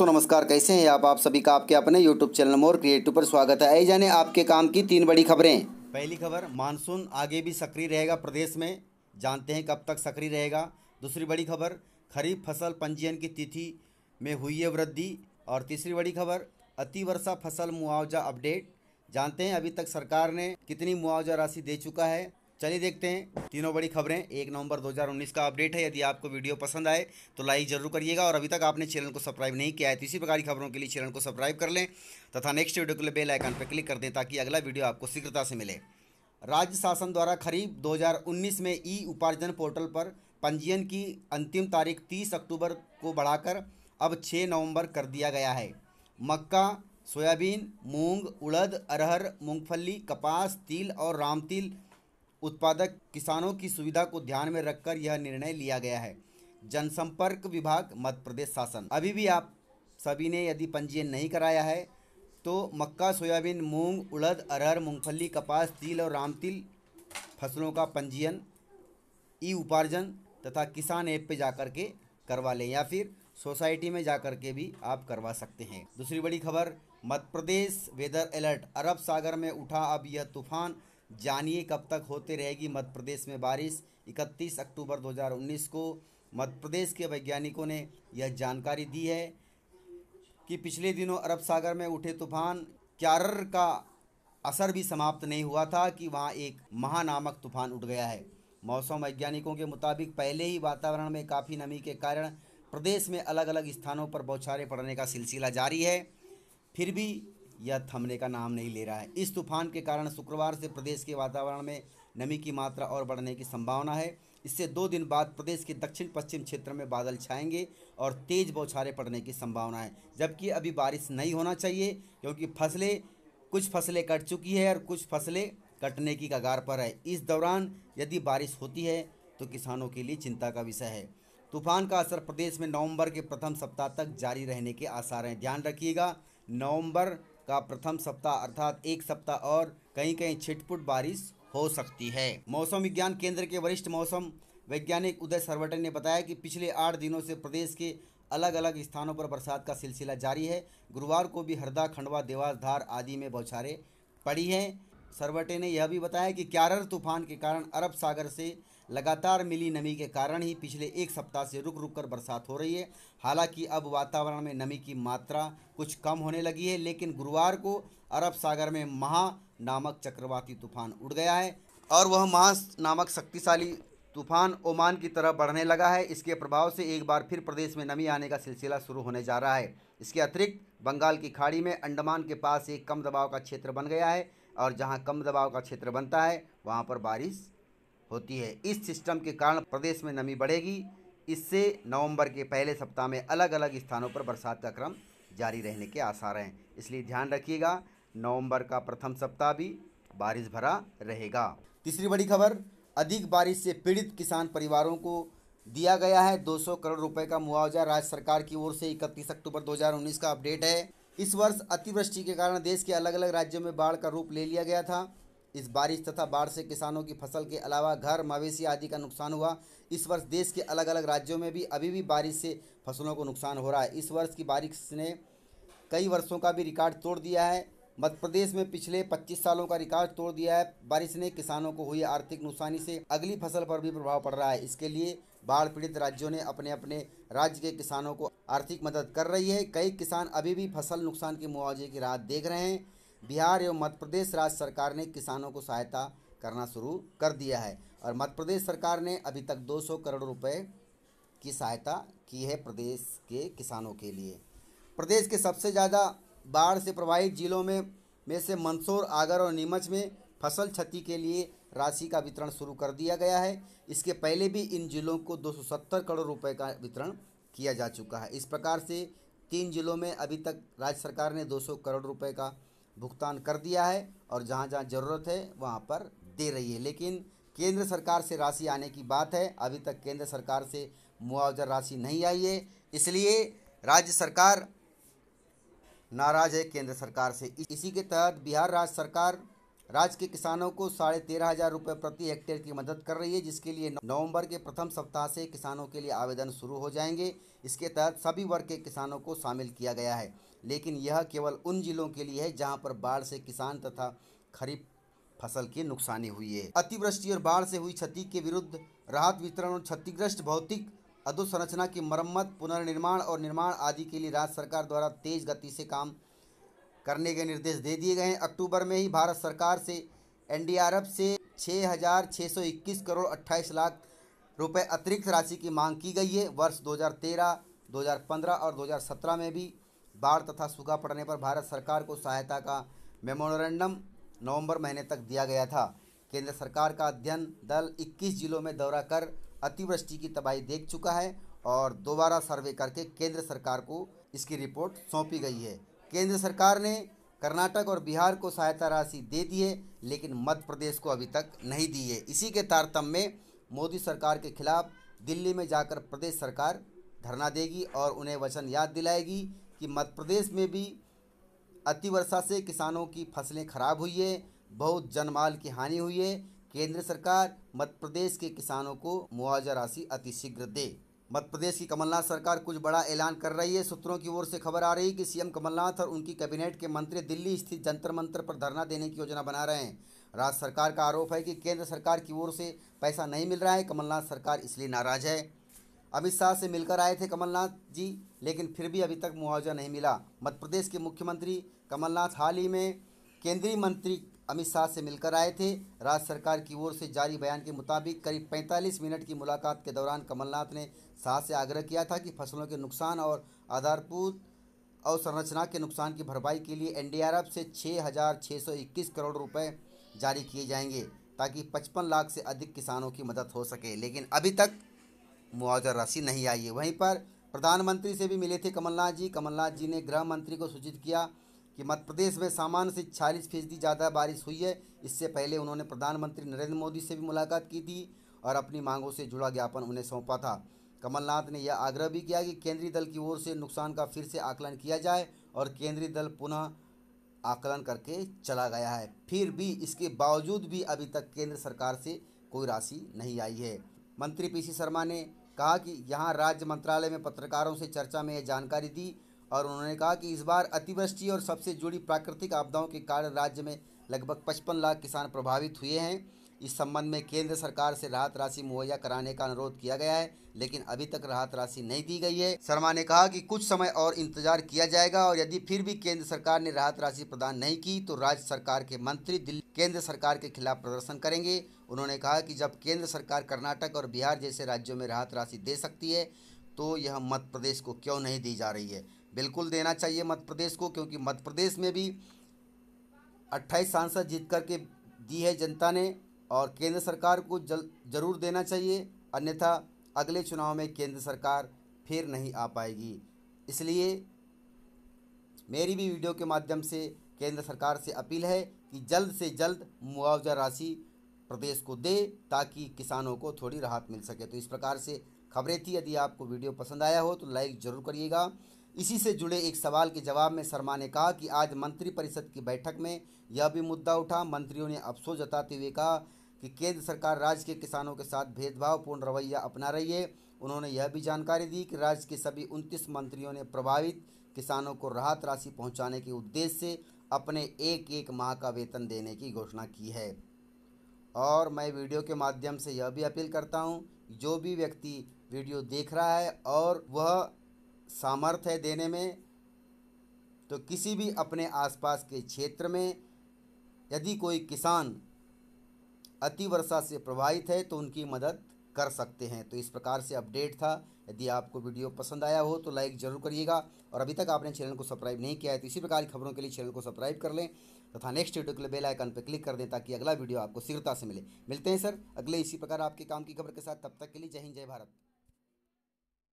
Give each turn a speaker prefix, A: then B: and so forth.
A: दोस्तों नमस्कार कैसे हैं आप आप सभी का आपके अपने यूट्यूब चैनल मोर क्रिएटिव पर स्वागत है आई जाने आपके काम की तीन बड़ी खबरें पहली खबर मानसून आगे भी सक्रिय रहेगा प्रदेश में जानते हैं कब तक सक्रिय रहेगा दूसरी बड़ी खबर खरीफ फसल पंजीयन की तिथि में हुई है वृद्धि और तीसरी बड़ी खबर अतिवर्षा फसल मुआवजा अपडेट जानते हैं अभी तक सरकार ने कितनी मुआवजा राशि दे चुका है चलिए देखते हैं तीनों बड़ी खबरें एक नवंबर 2019 का अपडेट है यदि आपको वीडियो पसंद आए तो लाइक जरूर करिएगा और अभी तक आपने चैनल को सब्सक्राइब नहीं किया है तो इसी प्रकार की खबरों के लिए चैनल को सब्सक्राइब कर लें तथा नेक्स्ट वीडियो के लिए बेल आइकन पर क्लिक कर दें ताकि अगला वीडियो आपको शीघ्रता से मिले राज्य शासन द्वारा खरीफ दो में ई उपार्जन पोर्टल पर पंजीयन की अंतिम तारीख तीस अक्टूबर को बढ़ाकर अब छः नवम्बर कर दिया गया है मक्का सोयाबीन मूंग उड़द अरहर मूंगफली कपास तिल और रामतिल उत्पादक किसानों की सुविधा को ध्यान में रखकर यह निर्णय लिया गया है जनसंपर्क विभाग मध्य प्रदेश शासन अभी भी आप सभी ने यदि पंजीयन नहीं कराया है तो मक्का सोयाबीन मूंग उड़द अरहर मूंगफली कपास तिल और रामतिल फसलों का पंजीयन ई उपार्जन तथा किसान ऐप पे जाकर के करवा लें या फिर सोसाइटी में जाकर के भी आप करवा सकते हैं दूसरी बड़ी खबर मध्य प्रदेश वेदर अलर्ट अरब सागर में उठा अब यह तूफान जानिए कब तक होते रहेगी मध्य प्रदेश में बारिश 31 अक्टूबर 2019 को मध्य प्रदेश के वैज्ञानिकों ने यह जानकारी दी है कि पिछले दिनों अरब सागर में उठे तूफान क्यारर का असर भी समाप्त नहीं हुआ था कि वहाँ एक महानामक तूफान उठ गया है मौसम वैज्ञानिकों के मुताबिक पहले ही वातावरण में काफ़ी नमी के कारण प्रदेश में अलग अलग स्थानों पर बौछारें पड़ने का सिलसिला जारी है फिर भी यह थमने का नाम नहीं ले रहा है इस तूफान के कारण शुक्रवार से प्रदेश के वातावरण में नमी की मात्रा और बढ़ने की संभावना है इससे दो दिन बाद प्रदेश के दक्षिण पश्चिम क्षेत्र में बादल छाएंगे और तेज़ बौछारें पड़ने की संभावना है जबकि अभी बारिश नहीं होना चाहिए क्योंकि फसलें कुछ फसलें कट चुकी है और कुछ फसलें कटने की कगार पर है इस दौरान यदि बारिश होती है तो किसानों के लिए चिंता का विषय है तूफान का असर प्रदेश में नवंबर के प्रथम सप्ताह तक जारी रहने के आसार हैं ध्यान रखिएगा नवंबर का प्रथम सप्ताह अर्थात एक सप्ताह और कहीं कहीं छिटपुट बारिश हो सकती है मौसम विज्ञान केंद्र के वरिष्ठ मौसम वैज्ञानिक उदय सरवटन ने बताया कि पिछले आठ दिनों से प्रदेश के अलग अलग स्थानों पर बरसात का सिलसिला जारी है गुरुवार को भी हरदा खंडवा देवास धार आदि में बौछारें पड़ी हैं सरवटे ने यह भी बताया कि क्यारर तूफान के कारण अरब सागर से लगातार मिली नमी के कारण ही पिछले एक सप्ताह से रुक रुक कर बरसात हो रही है हालांकि अब वातावरण में नमी की मात्रा कुछ कम होने लगी है लेकिन गुरुवार को अरब सागर में महा नामक चक्रवाती तूफान उड़ गया है और वह महा नामक शक्तिशाली तूफान ओमान की तरफ बढ़ने लगा है इसके प्रभाव से एक बार फिर प्रदेश में नमी आने का सिलसिला शुरू होने जा रहा है इसके अतिरिक्त बंगाल की खाड़ी में अंडमान के पास एक कम दबाव का क्षेत्र बन गया है और जहां कम दबाव का क्षेत्र बनता है वहां पर बारिश होती है इस सिस्टम के कारण प्रदेश में नमी बढ़ेगी इससे नवंबर के पहले सप्ताह में अलग अलग स्थानों पर बरसात का क्रम जारी रहने के आसार हैं इसलिए ध्यान रखिएगा नवंबर का प्रथम सप्ताह भी बारिश भरा रहेगा तीसरी बड़ी खबर अधिक बारिश से पीड़ित किसान परिवारों को दिया गया है 200 करोड़ रुपए का मुआवजा राज्य सरकार की ओर से 31 अक्टूबर 2019 का अपडेट है इस वर्ष अतिवृष्टि के कारण देश के अलग अलग राज्यों में बाढ़ का रूप ले लिया गया था इस बारिश तथा बाढ़ से किसानों की फसल के अलावा घर मवेशी आदि का नुकसान हुआ इस वर्ष देश के अलग अलग राज्यों में भी अभी भी बारिश से फसलों को नुकसान हो रहा है इस वर्ष की बारिश ने कई वर्षों का भी रिकॉर्ड तोड़ दिया है मध्य प्रदेश में पिछले 25 सालों का रिकॉर्ड तोड़ दिया है बारिश ने किसानों को हुई आर्थिक नुकसानी से अगली फसल पर भी प्रभाव पड़ रहा है इसके लिए बाढ़ पीड़ित राज्यों ने अपने अपने राज्य के किसानों को आर्थिक मदद कर रही है कई किसान अभी भी फसल नुकसान के मुआवजे की राहत देख रहे हैं बिहार एवं मध्य प्रदेश राज्य सरकार ने किसानों को सहायता करना शुरू कर दिया है और मध्य प्रदेश सरकार ने अभी तक 200 करोड़ रुपए की सहायता की है प्रदेश के किसानों के लिए प्रदेश के सबसे ज़्यादा बाढ़ से प्रभावित जिलों में में से मंदसौर आगर और नीमच में फसल क्षति के लिए राशि का वितरण शुरू कर दिया गया है इसके पहले भी इन जिलों को 270 करोड़ रुपए का वितरण किया जा चुका है इस प्रकार से तीन जिलों में अभी तक राज्य सरकार ने 200 करोड़ रुपए का भुगतान कर दिया है और जहाँ जहाँ ज़रूरत है वहाँ पर दे रही है लेकिन केंद्र सरकार से राशि आने की बात है अभी तक केंद्र सरकार से मुआवजा राशि नहीं आई है इसलिए राज्य सरकार नाराज़ है केंद्र सरकार से इसी के तहत बिहार राज्य सरकार राज्य के किसानों को साढ़े तेरह हज़ार रुपये प्रति हेक्टेयर की मदद कर रही है जिसके लिए नवंबर के प्रथम सप्ताह से किसानों के लिए आवेदन शुरू हो जाएंगे इसके तहत सभी वर्ग के किसानों को शामिल किया गया है लेकिन यह केवल उन जिलों के लिए है जहां पर बाढ़ से किसान तथा खरीफ फसल की नुकसानी हुई है अतिवृष्टि और बाढ़ से हुई क्षति के विरुद्ध राहत वितरण और क्षतिग्रस्त भौतिक अधोसंरचना की मरम्मत पुनर्निर्माण और निर्माण आदि के लिए राज्य सरकार द्वारा तेज गति से काम करने के निर्देश दे दिए गए हैं अक्टूबर में ही भारत सरकार से एनडीआरएफ से 6,621 करोड़ 28 लाख रुपए अतिरिक्त राशि की मांग की गई है वर्ष 2013, 2015 और 2017 में भी बाढ़ तथा सूखा पड़ने पर भारत सरकार को सहायता का मेमोरेंडम नवंबर महीने तक दिया गया था केंद्र सरकार का अध्ययन दल 21 जिलों में दौरा कर अतिवृष्टि की तबाही देख चुका है और दोबारा सर्वे करके केंद्र सरकार को इसकी रिपोर्ट सौंपी गई है केंद्र सरकार ने कर्नाटक और बिहार को सहायता राशि दे दी है लेकिन मध्य प्रदेश को अभी तक नहीं दी है इसी के तारतम्य में मोदी सरकार के खिलाफ दिल्ली में जाकर प्रदेश सरकार धरना देगी और उन्हें वचन याद दिलाएगी कि मध्य प्रदेश में भी अतिवर्षा से किसानों की फसलें खराब हुई है बहुत जनमाल की हानि हुई है केंद्र सरकार मध्य प्रदेश के किसानों को मुआवजा राशि अतिशीघ्र दे मध्य प्रदेश की कमलनाथ सरकार कुछ बड़ा ऐलान कर रही है सूत्रों की ओर से खबर आ रही है कि सीएम कमलनाथ और उनकी कैबिनेट के मंत्री दिल्ली स्थित जंतर मंत्र पर धरना देने की योजना बना रहे हैं राज्य सरकार का आरोप है कि केंद्र सरकार की ओर से पैसा नहीं मिल रहा है कमलनाथ सरकार इसलिए नाराज है अमित शाह से मिलकर आए थे कमलनाथ जी लेकिन फिर भी अभी तक मुआवजा नहीं मिला मध्य प्रदेश के मुख्यमंत्री कमलनाथ हाल ही में केंद्रीय मंत्री अमित शाह से मिलकर आए थे राज्य सरकार की ओर से जारी बयान के मुताबिक करीब 45 मिनट की मुलाकात के दौरान कमलनाथ ने शाह से आग्रह किया था कि फसलों के नुकसान और आधारभूत अवसंरचना के नुकसान की भरपाई के लिए एनडीआरएफ से 6,621 करोड़ रुपए जारी किए जाएंगे ताकि 55 लाख से अधिक किसानों की मदद हो सके लेकिन अभी तक मुआवजा राशि नहीं आई है वहीं पर प्रधानमंत्री से भी मिले थे कमलनाथ जी कमलनाथ जी ने गृह मंत्री को सूचित किया कि मध्य प्रदेश में सामान्य से छियालीस फीसदी ज़्यादा बारिश हुई है इससे पहले उन्होंने प्रधानमंत्री नरेंद्र मोदी से भी मुलाकात की थी और अपनी मांगों से जुड़ा ज्ञापन उन्हें सौंपा था कमलनाथ ने यह आग्रह भी किया कि केंद्रीय दल की ओर से नुकसान का फिर से आकलन किया जाए और केंद्रीय दल पुनः आकलन करके चला गया है फिर भी इसके बावजूद भी अभी तक केंद्र सरकार से कोई राशि नहीं आई है मंत्री पीसी शर्मा ने कहा कि यहाँ राज्य मंत्रालय में पत्रकारों से चर्चा में यह जानकारी दी और उन्होंने कहा कि इस बार अतिवृष्टि और सबसे जुड़ी प्राकृतिक आपदाओं के कारण राज्य में लगभग पचपन लाख किसान प्रभावित हुए हैं इस संबंध में केंद्र सरकार से राहत राशि मुहैया कराने का अनुरोध किया गया है लेकिन अभी तक राहत राशि नहीं दी गई है शर्मा ने कहा कि कुछ समय और इंतजार किया जाएगा और यदि फिर भी केंद्र सरकार ने राहत राशि प्रदान नहीं की तो राज्य सरकार के मंत्री दिल्ली केंद्र सरकार के खिलाफ प्रदर्शन करेंगे उन्होंने कहा कि जब केंद्र सरकार कर्नाटक और बिहार जैसे राज्यों में राहत राशि दे सकती है तो यह मध्य प्रदेश को क्यों नहीं दी जा रही है बिल्कुल देना चाहिए मध्य प्रदेश को क्योंकि मध्य प्रदेश में भी अट्ठाईस सांसद जीत करके दी है जनता ने और केंद्र सरकार को जल जरूर देना चाहिए अन्यथा अगले चुनाव में केंद्र सरकार फिर नहीं आ पाएगी इसलिए मेरी भी वीडियो के माध्यम से केंद्र सरकार से अपील है कि जल्द से जल्द मुआवजा राशि प्रदेश को दे ताकि किसानों को थोड़ी राहत मिल सके तो इस प्रकार से खबरें थी यदि आपको वीडियो पसंद आया हो तो लाइक जरूर करिएगा इसी से जुड़े एक सवाल के जवाब में शर्मा ने कहा कि आज मंत्रिपरिषद की बैठक में यह भी मुद्दा उठा मंत्रियों ने अफसोस जताते हुए कहा कि केंद्र सरकार राज्य के किसानों के साथ भेदभावपूर्ण रवैया अपना रही है उन्होंने यह भी जानकारी दी कि राज्य के सभी उनतीस मंत्रियों ने प्रभावित किसानों को राहत राशि पहुंचाने के उद्देश्य से अपने एक एक माह का वेतन देने की घोषणा की है और मैं वीडियो के माध्यम से यह भी अपील करता हूँ जो भी व्यक्ति वीडियो देख रहा है और वह सामर्थ है देने में तो किसी भी अपने आसपास के क्षेत्र में यदि कोई किसान अतिवर्षा से प्रभावित है तो उनकी मदद कर सकते हैं तो इस प्रकार से अपडेट था यदि आपको वीडियो पसंद आया हो तो लाइक ज़रूर करिएगा और अभी तक आपने चैनल को सब्सक्राइब नहीं किया है तो इसी प्रकार की खबरों के लिए चैनल को सब्सक्राइब कर लें तथा नेक्स्ट वीडियो के लिए बेल आइकन पर क्लिक कर दें ताकि अगला वीडियो आपको शीघ्रता से मिले मिलते हैं सर अगले इसी प्रकार आपके काम की खबर के साथ तब तक के लिए जय हिंद जय भारत